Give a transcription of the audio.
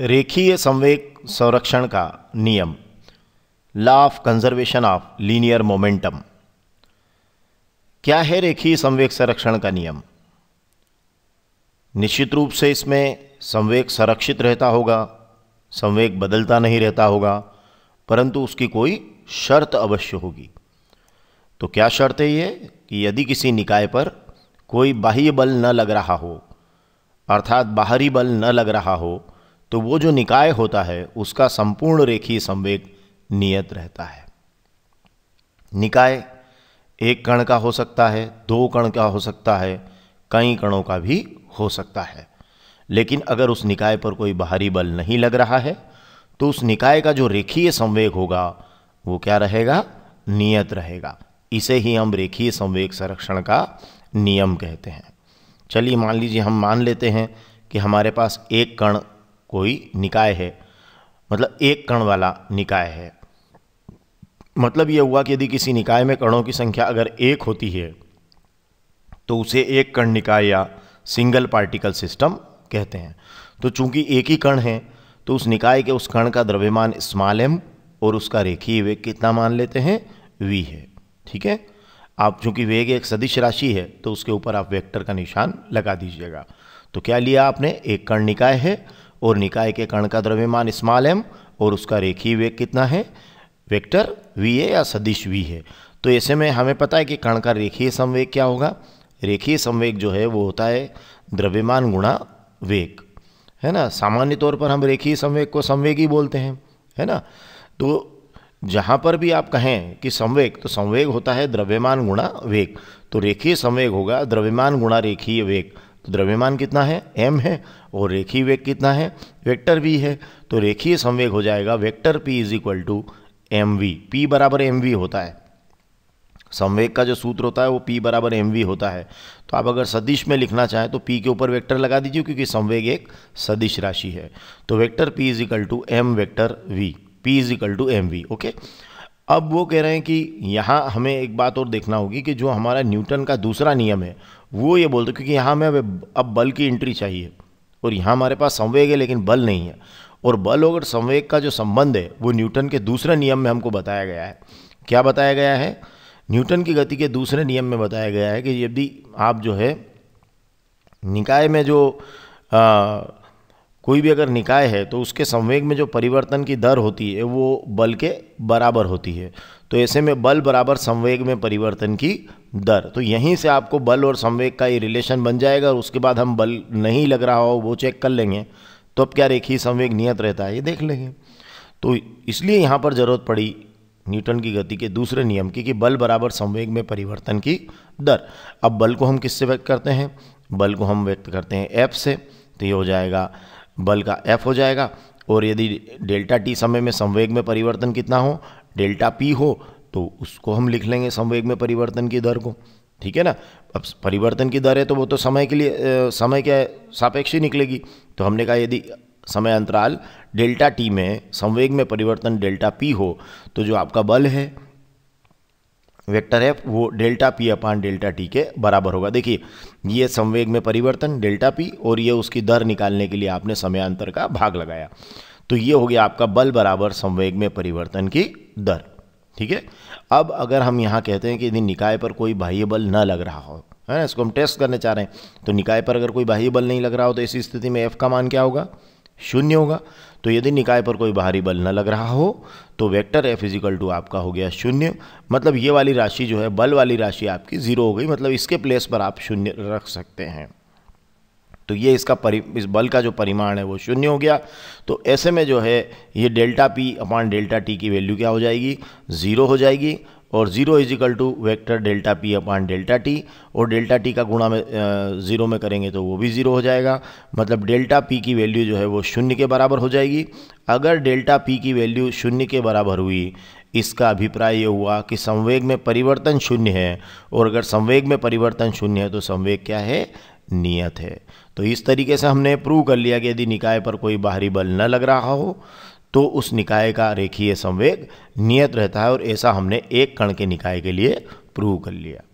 रेखीय संवेग संरक्षण का नियम law of conservation of linear momentum क्या है रेखीय संवेग संरक्षण का नियम निश्चित रूप से इसमें संवेग संरक्षित रहता होगा संवेग बदलता नहीं रहता होगा परंतु उसकी कोई शर्त अवश्य होगी तो क्या शर्त है ये कि यदि किसी निकाय पर कोई बाह्य बल न लग रहा हो अर्थात बाहरी बल न लग रहा हो तो वो जो निकाय होता है उसका संपूर्ण रेखीय संवेग नियत रहता है निकाय एक कण का हो सकता है दो कण का हो सकता है कई कणों का भी हो सकता है लेकिन अगर उस निकाय पर कोई बाहरी बल नहीं लग रहा है तो उस निकाय का जो रेखीय संवेग होगा वो क्या रहेगा नियत रहेगा इसे ही हम रेखीय संवेग संरक्षण का नियम कहते हैं चलिए मान लीजिए हम मान लेते हैं कि हमारे पास एक कण कोई निकाय है मतलब एक कण वाला निकाय है मतलब यह हुआ कि यदि किसी निकाय में कणों की संख्या अगर एक होती है तो उसे एक कण निकाय या सिंगल पार्टिकल सिस्टम कहते हैं तो चूंकि एक ही कण है तो उस निकाय के उस कण का द्रव्यमान स्मॉल एम और उसका रेखीय वेग कितना मान लेते हैं वी है ठीक है आप चूंकि वेग एक सदिश राशि है तो उसके ऊपर आप वेक्टर का निशान लगा दीजिएगा तो क्या लिया आपने एक कण निकाय है और निकाय के कण का द्रव्यमान स्मॉल एम और उसका रेखीय वेग कितना है वेक्टर वी है या सदिश वी है तो ऐसे में हमें पता है कि कण का रेखीय संवेग क्या होगा रेखीय संवेग जो है वो होता है द्रव्यमान गुणा वेग है ना सामान्य तौर पर हम रेखीय संवेग को संवेग ही बोलते हैं है ना तो जहाँ पर भी आप कहें कि संवेग तो संवेग होता है द्रव्यमान गुणा वेग तो रेखीय संवेग होगा द्रव्यमान गुणा रेखीय वेग तो द्रव्यमान कितना है एम है और रेखीय वेग कितना है वेक्टर वी है तो रेखीय संवेग हो जाएगा vector P is equal to M V P बराबर एम वी होता है संवेग का जो सूत्र होता है वो p बराबर एम वी होता है तो आप अगर सदिश में लिखना चाहें तो p के ऊपर वेक्टर लगा दीजिए क्योंकि संवेग एक सदिश राशि है तो vector p is equal to M vector V P is equal to M V okay अब वो कह रहे हैं कि यहाँ हमें एक बात और देखना होगी कि जो हमारा न्यूटन का दूसरा नियम है वो ये बोलते क्योंकि यहाँ में अब बल की एंट्री चाहिए और यहाँ हमारे पास संवेग है लेकिन बल नहीं है और बल और संवेग का जो संबंध है वो न्यूटन के दूसरे नियम में हमको बताया गया है क्या बताया गया है न्यूटन की गति के दूसरे नियम में बताया गया है कि यदि आप जो है निकाय में जो कोई भी अगर निकाय है तो उसके संवेग में जो परिवर्तन की दर होती है वो बल के बराबर होती है तो ऐसे में बल बराबर संवेग में परिवर्तन की दर तो यहीं से आपको बल और संवेग का ये रिलेशन बन जाएगा और उसके बाद हम बल नहीं लग रहा हो वो चेक कर लेंगे तो अब क्या रेखी संवेग नियत रहता है ये देख लेंगे तो इसलिए यहाँ पर ज़रूरत पड़ी न्यूटन की गति के दूसरे नियम की कि बल बराबर संवेग में परिवर्तन की दर अब बल को हम किससे व्यक्त करते हैं बल को हम व्यक्त करते हैं एफ से तो ये हो जाएगा बल का एफ हो जाएगा और यदि डेल्टा टी समय में संवेग में परिवर्तन कितना हो डेल्टा पी हो तो उसको हम लिख लेंगे संवेग में परिवर्तन की दर को ठीक है ना अब परिवर्तन की दर है तो वो तो समय के लिए समय के सापेक्ष ही निकलेगी तो हमने कहा यदि समय अंतराल डेल्टा टी में संवेग में परिवर्तन डेल्टा पी हो तो जो आपका बल है वेक्टर है वो delta P upon delta T के बराबर होगा देखिए ये संवेग में परिवर्तन डेल्टा पी और ये उसकी दर निकालने के लिए आपने समयांतर का भाग लगाया तो ये हो गया आपका बल बराबर संवेग में परिवर्तन की दर ठीक है अब अगर हम यहाँ कहते हैं कि यदि निकाय पर कोई बाह्य बल न लग रहा हो है ना इसको हम टेस्ट करने चाह रहे हैं तो निकाय पर अगर कोई बाह्य बल नहीं लग रहा हो तो इसी स्थिति में एफ का मान क्या होगा शून्य होगा तो यदि निकाय पर कोई बाहरी बल न लग रहा हो तो वेक्टर एफ इजिकल टू आपका हो गया शून्य मतलब ये वाली राशि जो है बल वाली राशि आपकी ज़ीरो हो गई मतलब इसके प्लेस पर आप शून्य रख सकते हैं तो ये इसका परि इस बल का जो परिमाण है वो शून्य हो गया तो ऐसे में जो है ये delta P upon delta T की वैल्यू क्या हो जाएगी ज़ीरो हो जाएगी और zero is equal to vector delta P upon delta T और डेल्टा टी का गुणा में ज़ीरो में करेंगे तो वो भी ज़ीरो हो जाएगा मतलब डेल्टा पी की वैल्यू जो है वो शून्य के बराबर हो जाएगी अगर डेल्टा पी की वैल्यू शून्य के बराबर हुई इसका अभिप्राय ये हुआ कि संवेग में परिवर्तन शून्य है और अगर संवेग में परिवर्तन शून्य है तो संवेग क्या है नियत है तो इस तरीके से हमने प्रूव कर लिया कि यदि निकाय पर कोई बाहरी बल न लग रहा हो तो उस निकाय का रेखीय संवेग नियत रहता है और ऐसा हमने एक कण के निकाय के लिए प्रूव कर लिया